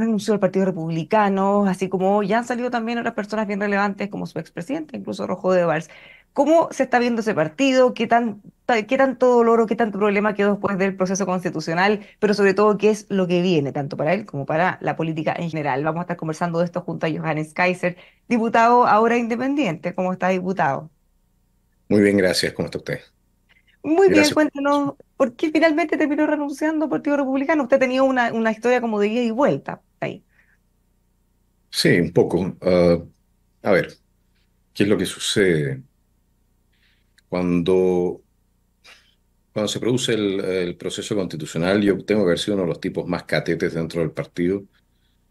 renunció al Partido Republicano, así como oh, ya han salido también otras personas bien relevantes como su expresidente, incluso Rojo de Valls. ¿Cómo se está viendo ese partido? ¿Qué, tanto dolor o qué tanto problema quedó después del proceso constitucional? Pero sobre todo, ¿qué es lo que viene tanto para él como para la política en general? Vamos a estar conversando de esto junto a Johannes Kaiser, diputado ahora independiente. ¿Cómo está, diputado? Muy bien, gracias. ¿Cómo está usted? Muy bien, cuéntanos, ¿por qué finalmente terminó renunciando al Partido Republicano? Usted tenía una historia como de ida y vuelta. Sí, un poco. Ah, a ver, ¿qué es lo que sucede? Cuando, cuando se produce el, proceso constitucional, yo tengo que haber sido uno de los tipos más catetes dentro del partido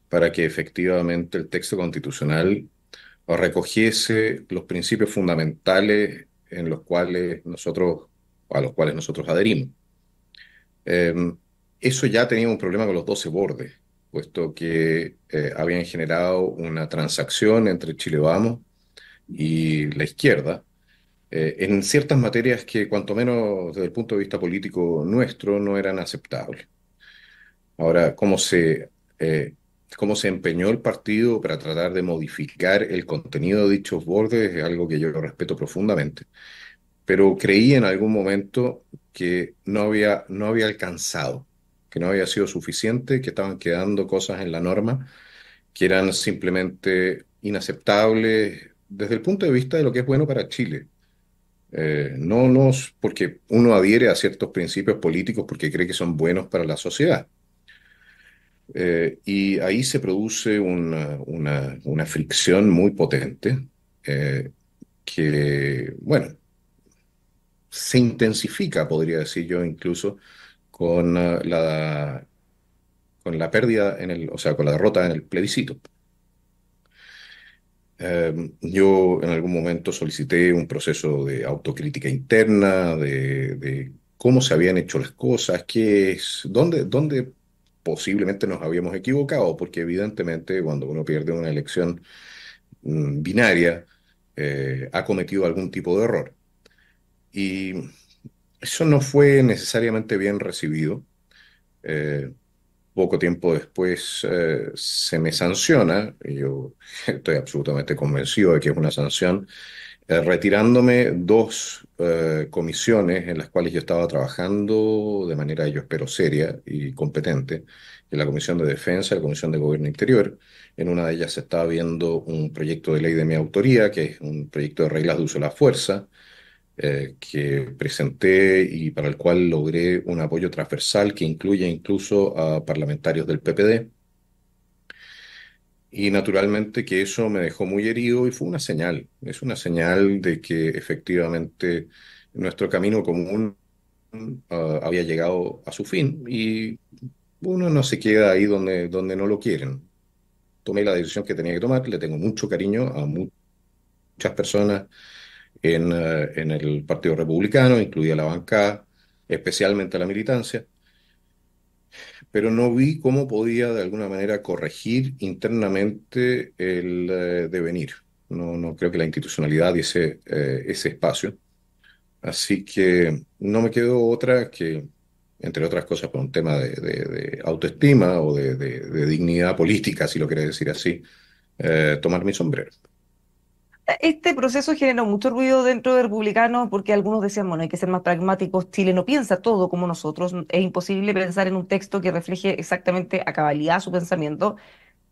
para que efectivamente el texto constitucional recogiese los principios fundamentales en los cuales nosotros, a los cuales nosotros adherimos. Em, eso ya tenía un problema con los 12 bordes puesto que eh, habían generado una transacción entre Chile Vamos y la izquierda eh, en ciertas materias que, cuanto menos desde el punto de vista político nuestro, no eran aceptables. Ahora, ¿cómo se, eh, se empeñó el partido para tratar de modificar el contenido de dichos bordes? Es algo que yo respeto profundamente. Pero creí en algún momento que no había, no había alcanzado que no había sido suficiente, que estaban quedando cosas en la norma que eran simplemente inaceptables desde el punto de vista de lo que es bueno para Chile. Eh, no nos, porque uno adhiere a ciertos principios políticos porque cree que son buenos para la sociedad. Eh, y ahí se produce una, fricción muy potente eh, que, bueno, se intensifica, podría decir yo, incluso con eh, la, con la pérdida, en el, o sea, con la derrota en el plebiscito. Em, yo en algún momento solicité un proceso de autocrítica interna, de, cómo se habían hecho las cosas, qué es, dónde, dónde posiblemente nos habíamos equivocado, porque evidentemente cuando uno pierde una elección mm, binaria, eh, ha cometido algún tipo de error. Y eso no fue necesariamente bien recibido. Eh, poco tiempo después eh, se me sanciona, y yo estoy absolutamente convencido de que es una sanción, eh, retirándome dos comisiones en las cuales yo estaba trabajando de manera, yo espero, seria y competente, en la Comisión de Defensa y la Comisión de Gobierno Interior. En una de ellas se estaba viendo un proyecto de ley de mi autoría, que es un proyecto de reglas de uso de la fuerza, eh, que presenté y para el cual logré un apoyo transversal que incluye incluso a parlamentarios del PPD. Y naturalmente que eso me dejó muy herido y fue una señal, es una señal de que efectivamente nuestro camino común ah, había llegado a su fin y uno no se queda ahí donde, donde no lo quieren. Tomé la decisión que tenía que tomar, le tengo mucho cariño a muchas personas eh, en, el Partido Republicano, incluía la bancada, especialmente la militancia, pero no vi cómo podía de alguna manera corregir internamente el eh, devenir. No, no creo que la institucionalidad diese eh, ese espacio. Así que no me quedó otra que, entre otras cosas, por un tema de, autoestima o de, dignidad política, si lo quiere decir así, tomar mi sombrero este proceso generó mucho ruido dentro de republicanos porque algunos decían, bueno, hay que ser más pragmáticos, Chile no piensa todo como nosotros, es imposible pensar en un texto que refleje exactamente a cabalidad su pensamiento.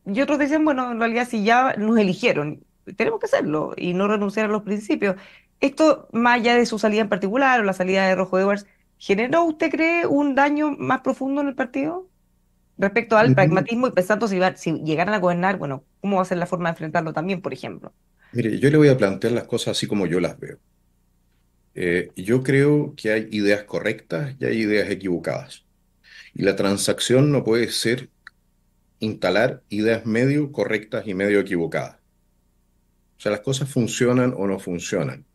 Y otros decían, bueno, en realidad si ya nos eligieron, tenemos que hacerlo y no renunciar a los principios. Esto, más allá de su salida en particular o la salida de Rojo Edwards, ¿generó, usted cree, un daño más profundo en el partido? Respecto al pragmatismo y pensando si, si llegaran a gobernar, bueno, ¿cómo va a ser la forma de enfrentarlo también, por ejemplo? Mire, yo le voy a plantear las cosas así como yo las veo. Eh, yo creo que hay ideas correctas y hay ideas equivocadas. Y la transacción no puede ser instalar ideas medio correctas y medio equivocadas. O sea, las cosas funcionan o no funcionan.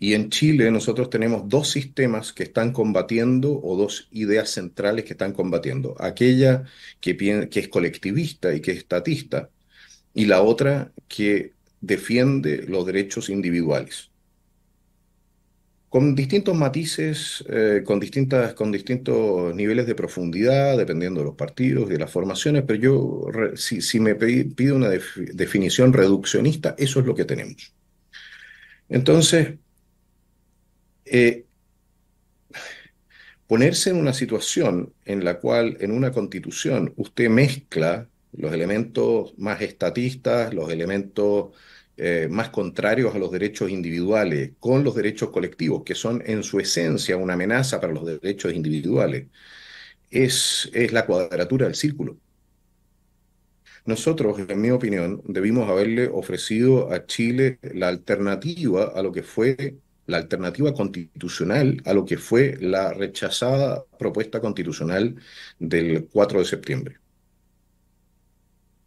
Y en Chile nosotros tenemos dos sistemas que están combatiendo o dos ideas centrales que están combatiendo. Aquella que, que es colectivista y que es estatista y la otra que defiende los derechos individuales. Con distintos matices, eh, con, distintas, con distintos niveles de profundidad, dependiendo de los partidos y de las formaciones, pero yo, si, me pido una definición reduccionista, eso es lo que tenemos. Entonces, eh, ponerse en una situación en la cual en una constitución usted mezcla los elementos más estatistas, los elementos eh, más contrarios a los derechos individuales con los derechos colectivos, que son en su esencia una amenaza para los derechos individuales, es, es la cuadratura del círculo. Nosotros, en mi opinión, debimos haberle ofrecido a Chile la alternativa a lo que fue la alternativa constitucional a lo que fue la rechazada propuesta constitucional del 4 de septiembre.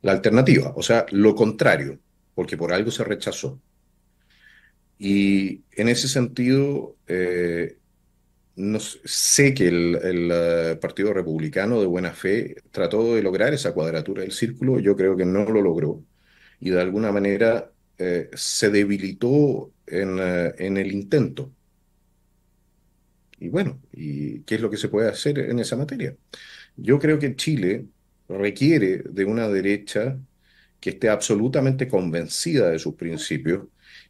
La alternativa, o sea, lo contrario, porque por algo se rechazó. Y en ese sentido, eh, no, sé que el, eh, Partido Republicano de buena fe trató de lograr esa cuadratura del círculo, yo creo que no lo logró y de alguna manera eh, se debilitó en, el intento. Y bueno, ¿y qué es lo que se puede hacer en esa materia? Yo creo que Chile requiere de una derecha que esté absolutamente convencida de sus principios,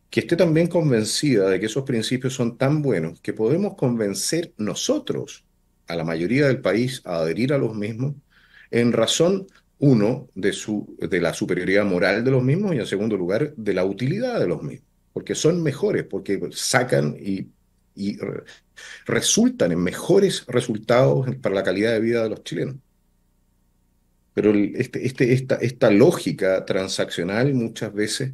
que esté también convencida de que esos principios son tan buenos que podemos convencer nosotros a la mayoría del país a adherir a los mismos en razón, uno, de, su, de la superioridad moral de los mismos y en segundo lugar, de la utilidad de los mismos, porque son mejores, porque sacan y resultan en mejores resultados para la calidad de vida de los chilenos. Pero este, este, esta, esta lógica transaccional muchas veces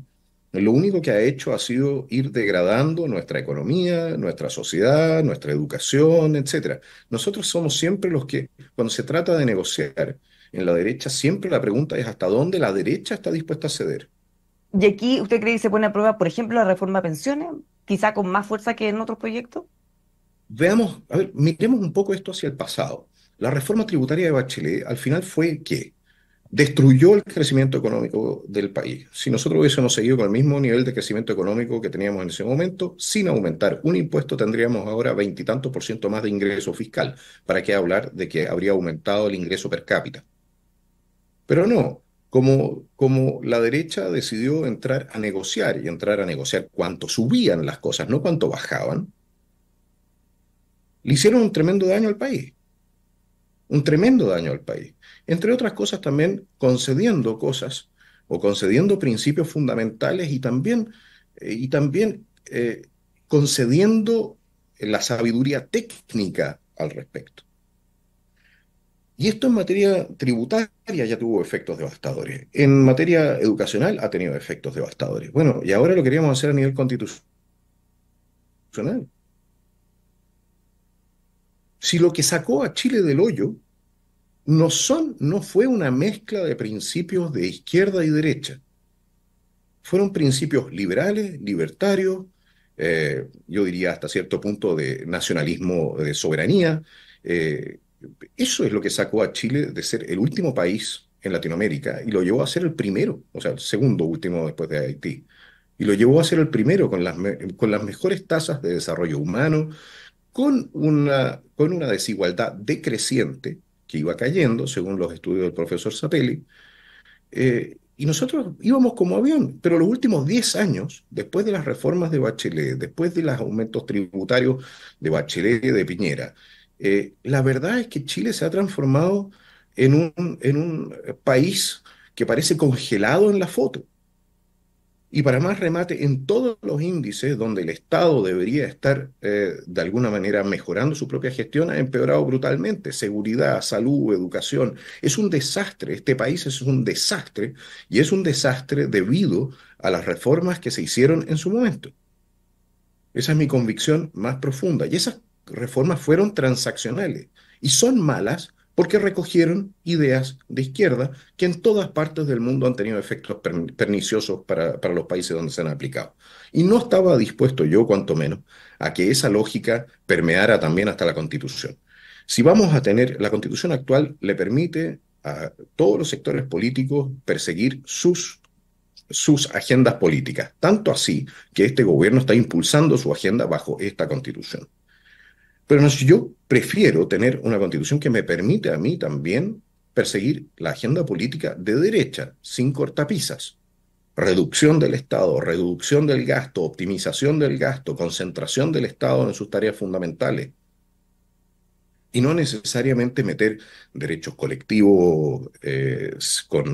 lo único que ha hecho ha sido ir degradando nuestra economía, nuestra sociedad, nuestra educación, etc. Nosotros somos siempre los que, cuando se trata de negociar en la derecha, siempre la pregunta es hasta dónde la derecha está dispuesta a ceder. ¿Y aquí usted cree que se pone a prueba, por ejemplo, la reforma pensiones, quizá con más fuerza que en otros proyectos? Veamos, a ver, miremos un poco esto hacia el pasado. La reforma tributaria de Bachelet al final fue que destruyó el crecimiento económico del país. Si nosotros hubiésemos seguido con el mismo nivel de crecimiento económico que teníamos en ese momento, sin aumentar un impuesto, tendríamos ahora veintitantos por ciento más de ingreso fiscal. ¿Para qué hablar de que habría aumentado el ingreso per cápita? Pero no, como, como la derecha decidió entrar a negociar y entrar a negociar cuánto subían las cosas, no cuánto bajaban, le hicieron un tremendo daño al país un tremendo daño al país. Entre otras cosas, también concediendo cosas o concediendo principios fundamentales y también, eh, y también eh, concediendo eh, la sabiduría técnica al respecto. Y esto en materia tributaria ya tuvo efectos devastadores. En materia educacional ha tenido efectos devastadores. Bueno, y ahora lo queríamos hacer a nivel constitucional. Si lo que sacó a Chile del hoyo no, son, no fue una mezcla de principios de izquierda y derecha, fueron principios liberales, libertarios, eh, yo diría hasta cierto punto de nacionalismo, de soberanía. Eh, eso es lo que sacó a Chile de ser el último país en Latinoamérica y lo llevó a ser el primero, o sea, el segundo último después de Haití. Y lo llevó a ser el primero con las, con las mejores tasas de desarrollo humano, con una, con una desigualdad decreciente que iba cayendo, según los estudios del profesor Satelli, eh, y nosotros íbamos como avión, pero los últimos 10 años, después de las reformas de Bachelet, después de los aumentos tributarios de Bachelet y de Piñera, eh, la verdad es que Chile se ha transformado en un, en un eh, país que parece congelado en la foto. Y para más remate, en todos los índices donde el Estado debería estar eh, de alguna manera mejorando su propia gestión, ha empeorado brutalmente. Seguridad, salud, educación. Es un desastre. Este país es un desastre y es un desastre debido a las reformas que se hicieron en su momento. Esa es mi convicción más profunda. Y esas reformas fueron transaccionales y son malas porque recogieron ideas de izquierda que en todas partes del mundo han tenido efectos perniciosos para, los países donde se han aplicado. Y no estaba dispuesto yo, cuanto menos, a que esa lógica permeara también hasta la constitución. Si vamos a tener, la constitución actual le permite a todos los sectores políticos perseguir sus sus agendas políticas, tanto así que este gobierno está impulsando su agenda bajo esta constitución. Pero yo prefiero tener una constitución que me permite a mí también perseguir la agenda política de derecha, sin cortapisas. Reducción del Estado, reducción del gasto, optimización del gasto, concentración del Estado en sus tareas fundamentales. Y no necesariamente meter derechos colectivos eh,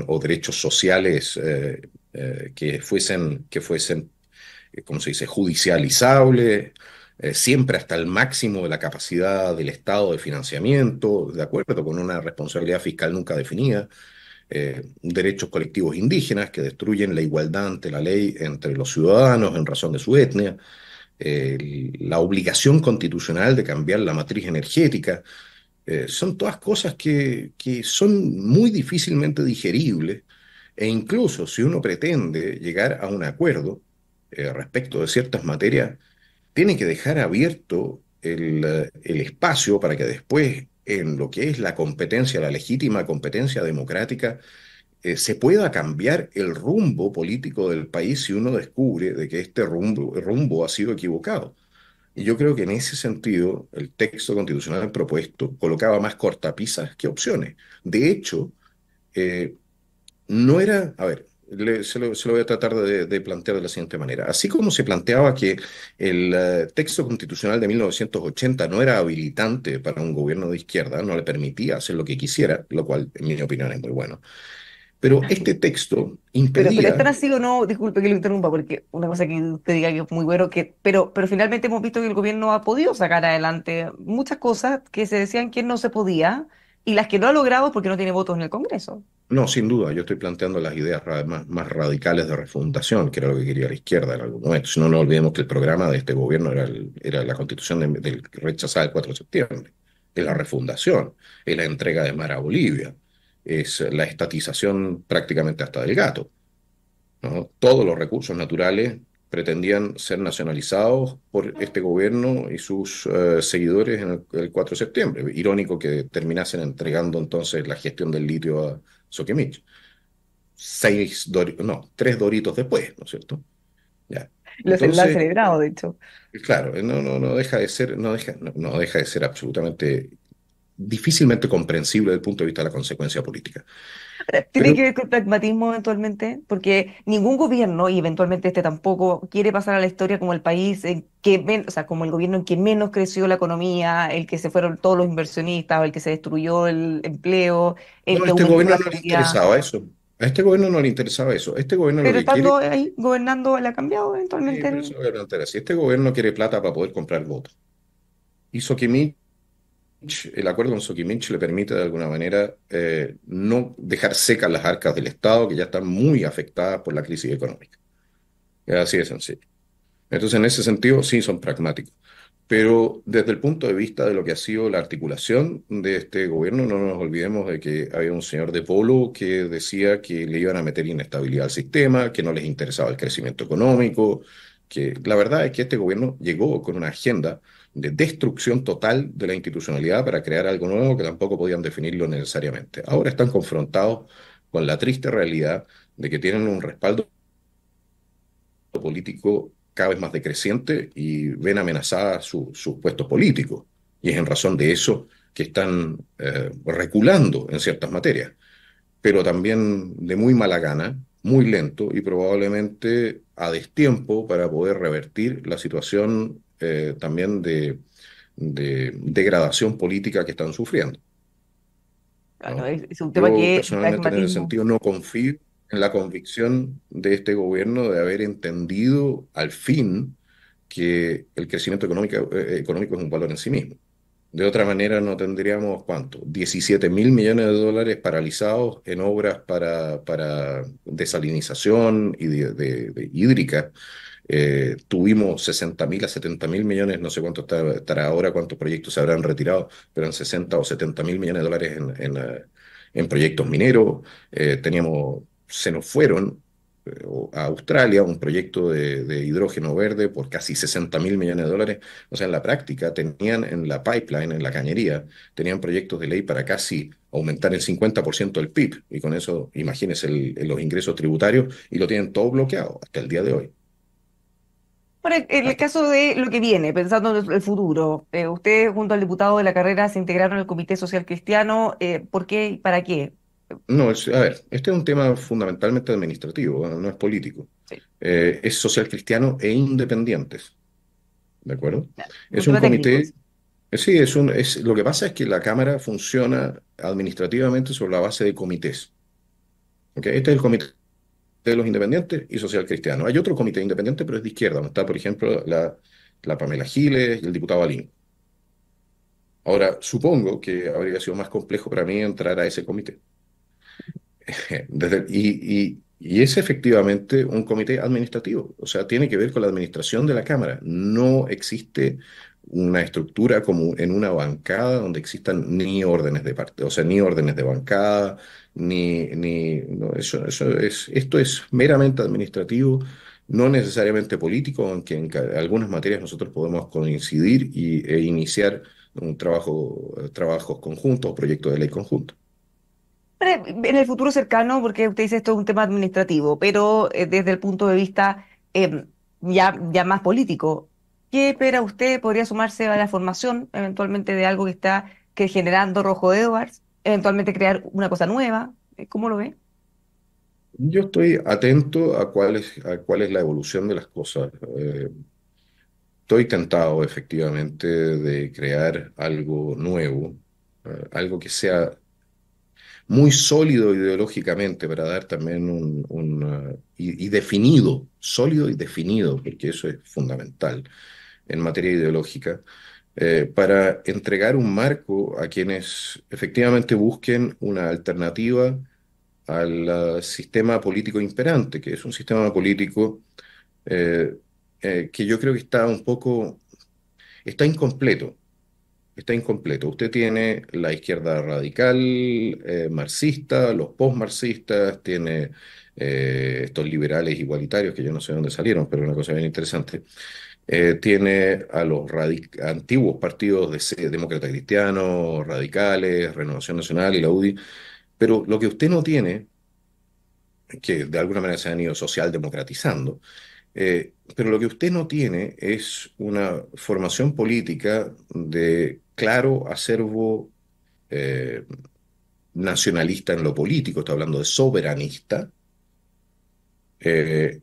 o derechos sociales eh, eh, que fuesen, que fuesen se dice?, judicializables eh, siempre hasta el máximo de la capacidad del Estado de financiamiento, de acuerdo con una responsabilidad fiscal nunca definida, eh, derechos colectivos indígenas que destruyen la igualdad ante la ley entre los ciudadanos en razón de su etnia, la obligación constitucional de cambiar la matriz energética, eh, son todas cosas que, son muy difícilmente digeribles e incluso si uno pretende llegar a un acuerdo respecto de ciertas materias, tiene que dejar abierto el, espacio para que después, en lo que es la competencia, la legítima competencia democrática, eh, se pueda cambiar el rumbo político del país si uno descubre de que este rumbo, ha sido equivocado. Y yo creo que en ese sentido el texto constitucional propuesto colocaba más cortapisas que opciones. De hecho, eh, no era, a ver, se, lo, se, lo, voy a tratar de, plantear de la siguiente manera. Así como se planteaba que el eh, texto constitucional de 1980 no era habilitante para un gobierno de izquierda, no le permitía hacer lo que quisiera, lo cual en mi opinión es muy bueno. Pero este texto impedía... Pero, pero están así o no, disculpe que lo interrumpa, porque una cosa que usted diga que es muy bueno, que, pero, pero finalmente hemos visto que el gobierno ha podido sacar adelante muchas cosas que se decían que no se podía, y las que no ha logrado porque no tiene votos en el Congreso. No, sin duda, yo estoy planteando las ideas más, más radicales de refundación, que era lo que quería la izquierda en algún momento. Si no, no olvidemos que el programa de este gobierno era, era la constitución del rechazada el 4 de septiembre, es la refundación, es la entrega de mar a Bolivia, es la estatización prácticamente hasta del gato. ¿no? Todos los recursos naturales pretendían ser nacionalizados por este gobierno y sus eh, seguidores en el, 4 de septiembre. Irónico que terminasen entregando entonces la gestión del litio a Soquemich. Seis doritos, no, tres doritos después, ¿no es cierto? Ya. Los enlaces de hecho. Claro, no, no, no deja de ser, no no deja de ser absolutamente difícilmente comprensible desde el punto de vista de la consecuencia política. ¿Tiene que ver con el pragmatismo eventualmente? Porque ningún gobierno, y eventualmente este tampoco, quiere pasar a la historia como el país en que o sea, como el gobierno en que menos creció la economía, el que se fueron todos los inversionistas, el que se destruyó el empleo. A este gobierno no le interesaba eso. A este gobierno no le interesaba eso. Este gobierno pero estando ahí gobernando, ¿le ha cambiado eventualmente? si este gobierno quiere plata para poder comprar voto, Hizo que mil el acuerdo con Soquimich le permite de alguna manera eh, no dejar secas las arcas del Estado que ya están muy afectadas por la crisis económica. Es así de sencillo. Entonces, en ese sentido, sí son pragmáticos. Pero desde el punto de vista de lo que ha sido la articulación de este gobierno, no nos olvidemos de que había un señor de Polo que decía que le iban a meter inestabilidad al sistema, que no les interesaba el crecimiento económico, que la verdad es que este gobierno llegó con una agenda de destrucción total de la institucionalidad para crear algo nuevo que tampoco podían definirlo necesariamente. Ahora están confrontados con la triste realidad de que tienen un respaldo político cada vez más decreciente y ven amenazada sus su puestos políticos. Y es en razón de eso que están eh, reculando en ciertas materias, pero también de muy mala gana, muy lento y probablemente a destiempo para poder revertir la situación eh, también de, degradación política que están sufriendo. es, un tema Yo, Personalmente en ese sentido no confío en la convicción de este gobierno de haber entendido al fin que el crecimiento económico, eh, es un valor en sí mismo. De otra manera no tendríamos cuánto, 17 mil millones de dólares paralizados en obras para, para desalinización y de hídrica eh, tuvimos 60 mil a 70 mil millones, no sé cuánto estará ahora, cuántos proyectos se habrán retirado, pero en 60 o 70 mil millones de dólares en, en, eh, proyectos mineros. Eh, teníamos, se nos fueron a Australia un proyecto de, hidrógeno verde por casi 60 mil millones de dólares. O sea, en la práctica tenían en la pipeline, en la cañería, tenían proyectos de ley para casi aumentar el 50% del PIB. Y con eso, imagínense el, los ingresos tributarios y lo tienen todo bloqueado hasta el día de hoy en el caso de lo que viene, pensando en el futuro, eh, usted junto al diputado de la carrera se integraron al Comité Social Cristiano, eh, ¿por qué y para qué? No, a ver, este es un tema fundamentalmente administrativo, no es político. Eh, es social cristiano e independientes. ¿De acuerdo? es un comité. Eh, sí. es un, es, lo que pasa es que la Cámara funciona administrativamente sobre la base de comités. ¿Okay? Este es el comité de los Independientes y Social Cristiano. Hay otro comité independiente, pero es de izquierda, donde está, por ejemplo, la, Pamela Giles y el diputado Alín. Ahora, supongo que habría sido más complejo para mí entrar a ese comité. y, y, es efectivamente un comité administrativo, o sea, tiene que ver con la administración de la Cámara. No existe una estructura como en una bancada donde existan ni órdenes de parte, o sea, ni órdenes de bancada, ni, ni eso, es, esto es meramente administrativo, no necesariamente político, aunque en algunas materias nosotros podemos coincidir y, e iniciar un trabajo, trabajos conjuntos, proyectos de ley conjuntos. En el futuro cercano, porque usted dice esto es un tema administrativo, pero eh, desde el punto de vista em, ya, ya más político, ¿Qué espera usted? ¿Podría sumarse a la formación eventualmente de algo que está que generando Rojo Edwards? ¿Eventualmente crear una cosa nueva? Eh, ¿Cómo lo ve? Yo estoy atento a cuál es, cuál es la evolución de las cosas. Eh, estoy tentado efectivamente de crear algo nuevo, eh, algo que sea muy sólido ideológicamente para dar también un, y, definido, sólido y definido, porque eso es fundamental en materia ideológica, eh, para entregar un marco a quienes efectivamente busquen una alternativa al uh, sistema político imperante, que es un sistema político eh, eh, que yo creo que está un poco, está incompleto, está incompleto. Usted tiene la izquierda radical, marxista, los postmarxistas, tiene estos liberales igualitarios, que yo no sé dónde salieron, pero es una cosa bien interesante. Eh, tiene a los antiguos partidos de demócrata cristiano, radicales, Renovación Nacional y la UDI, pero lo que usted no tiene, que de alguna manera se han ido socialdemocratizando, democratizando, eh, pero lo que usted no tiene es una formación política de claro acervo eh, nacionalista en lo político, está hablando de soberanista, eh,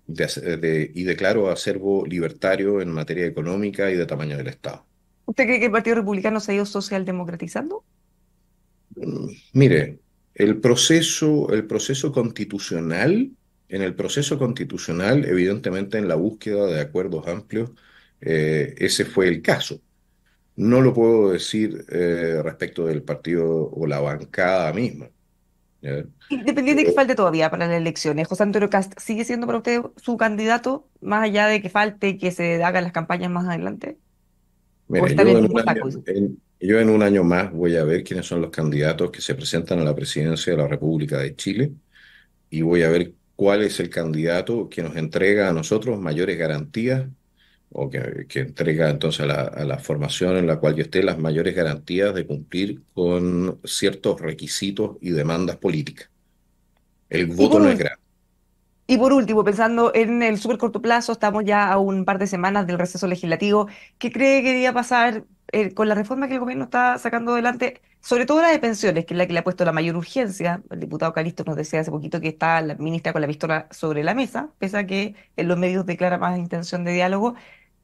y declaro acervo libertario en materia económica y de tamaño del Estado. ¿Usted cree que el Partido Republicano se ha ido socialdemocratizando? Mm, mire, el proceso, el proceso constitucional, en el proceso constitucional, evidentemente en la búsqueda de acuerdos amplios, eh, ese fue el caso. No lo puedo decir eh, respecto del partido o la bancada misma. Independiente de que eh, falte todavía para las elecciones, José Antonio Cast sigue siendo para usted su candidato, más allá de que falte y que se hagan las campañas más adelante. yo en un año más voy a ver quiénes son los candidatos que se presentan a la presidencia de la República de Chile y voy a ver cuál es el candidato que nos entrega a nosotros mayores garantías o que, entrega entonces a la, a la, formación en la cual yo esté las mayores garantías de cumplir con ciertos requisitos y demandas políticas. El voto no es grande Y por último, pensando en el súper corto plazo, estamos ya a un par de semanas del receso legislativo. ¿Qué cree que a pasar eh, con la reforma que el gobierno está sacando adelante, sobre todo la de pensiones, que es la que le ha puesto la mayor urgencia. El diputado Calisto nos decía hace poquito que está la ministra con la pistola sobre la mesa, pese a que en los medios declara más intención de diálogo.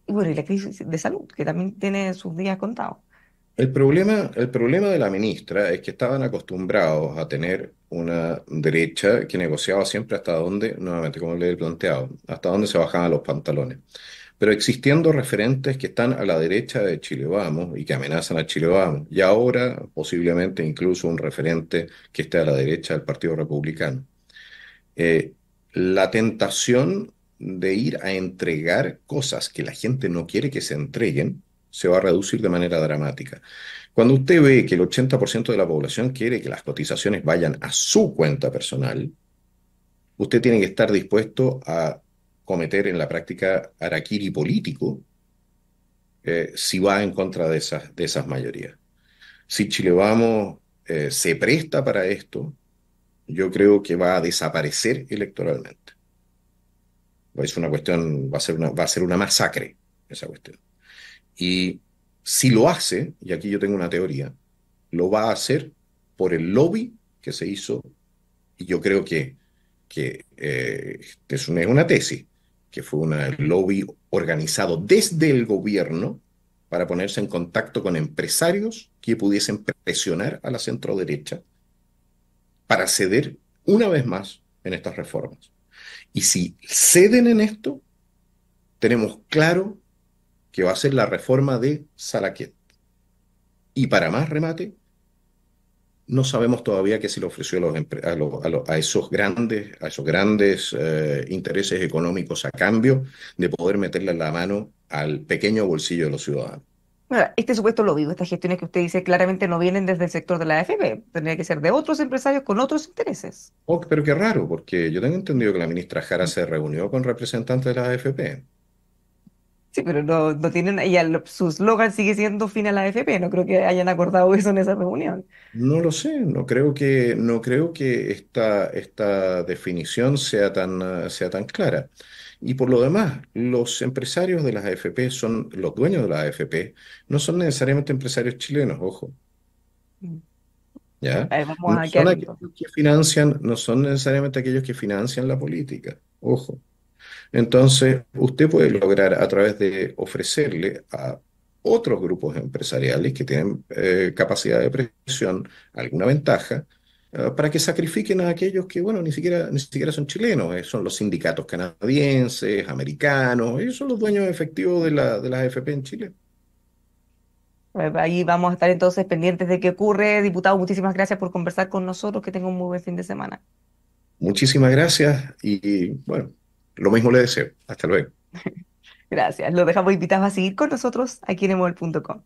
Y bueno, y la crisis de salud, que también tiene sus días contados. El problema, el problema de la ministra es que estaban acostumbrados a tener una derecha que negociaba siempre hasta donde, nuevamente, como le he planteado, hasta dónde se bajaban los pantalones pero existiendo referentes que están a la derecha de Chile y que amenazan a Chile y ahora posiblemente incluso un referente que esté a la derecha del Partido Republicano. Eh, la tentación de ir a entregar cosas que la gente no quiere que se entreguen se va a reducir de manera dramática. Cuando usted ve que el 80% de la población quiere que las cotizaciones vayan a su cuenta personal, usted tiene que estar dispuesto a cometer en la práctica araquiri político eh, si va en contra de esas, de esas mayorías. Si Chile Vamos eh, se presta para esto, yo creo que va a desaparecer electoralmente. Es una cuestión, va a ser una, va a ser una masacre esa cuestión. Y si lo hace, y aquí yo tengo una teoría, lo va a hacer por el lobby que se hizo, y yo creo que, que eh, es, es una tesis, que fue un lobby organizado desde el gobierno para ponerse en contacto con empresarios que pudiesen presionar a la centro-derecha para ceder una vez más en estas reformas. Y si ceden en esto, tenemos claro que va a ser la reforma de Salaquet. Y para más remate, no sabemos todavía qué se le ofreció a, los, a, esos grandes, a esos grandes eh, intereses económicos a cambio de poder meterle la mano al pequeño bolsillo de los ciudadanos. Bueno, este supuesto lo digo, estas gestiones que usted dice claramente no vienen desde el sector de la AFP, tendría que ser de otros empresarios con otros intereses. Oh, pero qué raro, porque yo tengo entendido que la ministra Jara se reunió con representantes de la AFP. Sí, pero no, tienen, y su slogan sigue siendo fin a la AFP, no creo que hayan acordado eso en esa reunión. No lo sé, no creo que, no creo que esta, esta definición sea tan, sea tan clara. Y por lo demás, los empresarios de las AFP son, los dueños de las AFP, no son necesariamente empresarios chilenos, ojo. ¿Ya? que financian, no son necesariamente aquellos que financian la política, ojo. Entonces, usted puede lograr a través de ofrecerle a otros grupos empresariales que tienen eh, capacidad de presión alguna ventaja, eh, para que sacrifiquen a aquellos que, bueno, ni siquiera, ni siquiera son chilenos, eh, son los sindicatos canadienses, americanos, ellos son los dueños efectivos de, la, de las AFP en Chile. Ahí vamos a estar entonces pendientes de qué ocurre. Diputado, muchísimas gracias por conversar con nosotros, que tenga un muy buen fin de semana. Muchísimas gracias y bueno, lo mismo le deseo. Hasta luego. Gracias. Lo dejamos invitados a seguir con nosotros aquí en emol.com.